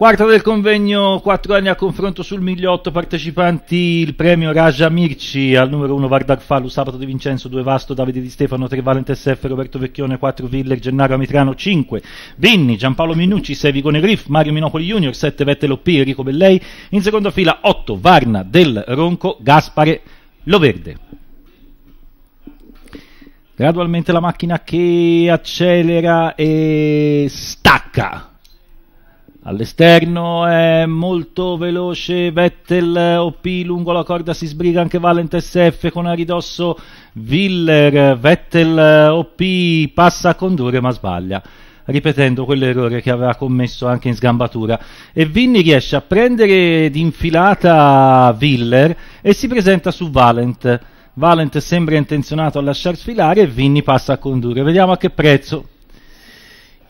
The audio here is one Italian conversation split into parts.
Quarto del convegno, quattro anni a confronto sul migliotto, partecipanti il premio Raja Mirci, al numero 1 Vardar Falu, Sabato Di Vincenzo, 2 Vasto, Davide Di Stefano, 3 Valente SF, Roberto Vecchione, 4 Viller, Gennaro Amitrano, 5 Vinni, Giampaolo Minucci, 6 Vigone Griff, Mario Minopoli Junior, 7 Vettel P, Enrico Bellei, in seconda fila 8 Varna del Ronco, Gaspare Loverde gradualmente la macchina che accelera e stacca All'esterno è molto veloce Vettel OP lungo la corda si sbriga anche Valent SF con a ridosso Viller Vettel OP passa a condurre ma sbaglia ripetendo quell'errore che aveva commesso anche in sgambatura e Vinny riesce a prendere d'infilata Viller e si presenta su Valent Valent sembra intenzionato a lasciar sfilare e Vinny passa a condurre vediamo a che prezzo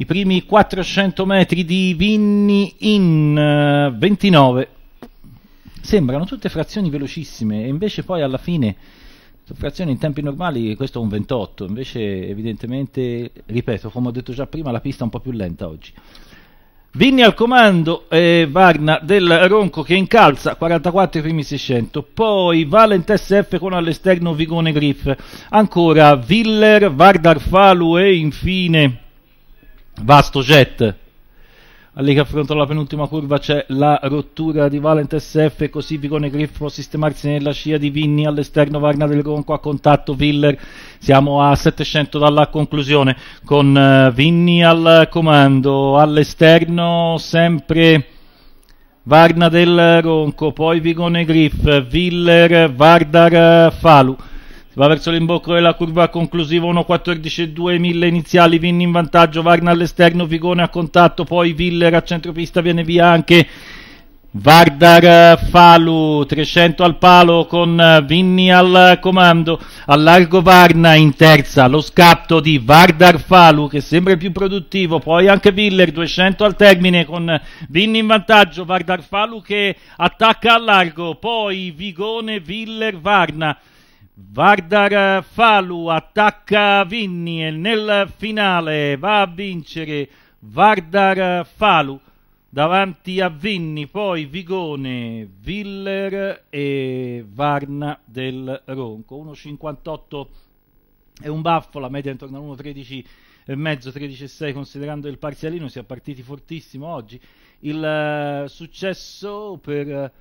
i primi 400 metri di Vinny in 29 eh, sembrano tutte frazioni velocissime e invece poi alla fine frazioni in tempi normali questo è un 28 invece evidentemente ripeto come ho detto già prima la pista è un po' più lenta oggi Vinni al comando e Varna del Ronco che incalza 44 i primi 600 poi Valent SF con all'esterno Vigone Griff ancora Viller, Vardar Falu e infine Vasto jet. Lì che affronta la penultima curva c'è la rottura di Valent SF, così Vigone Griff può sistemarsi nella scia di Vinni all'esterno Varna del Ronco a contatto Viller. Siamo a 700 dalla conclusione con uh, Vinni al comando, all'esterno sempre Varna del Ronco, poi Vigone Griff, Viller, Vardar, Falu va verso l'imbocco della curva conclusiva 1.14.2 mille iniziali, Vinni in vantaggio, Varna all'esterno, Vigone a contatto, poi Viller a centropista viene via anche Vardar Falu 300 al palo con Vinni al comando, allargo Varna in terza, lo scatto di Vardar Falu che sembra il più produttivo, poi anche Viller 200 al termine con Vinni in vantaggio, Vardar Falu che attacca a largo, poi Vigone, Viller, Varna. Vardar Falu attacca Vinni e nel finale va a vincere Vardar Falu davanti a Vinni, poi Vigone, Viller e Varna del Ronco. 1,58 è un baffo, la media intorno a 1,13 13,6 considerando il parzialino, si è partiti fortissimo oggi. Il eh, successo per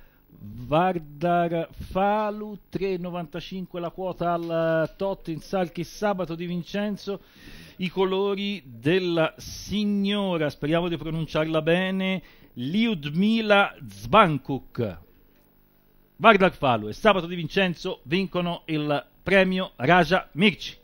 Vardar Falu 3,95 la quota al eh, Tot in Salchi sabato di Vincenzo i colori della signora speriamo di pronunciarla bene Liudmila Zbankuk Vardar Falu e sabato di Vincenzo vincono il premio Raja Mirci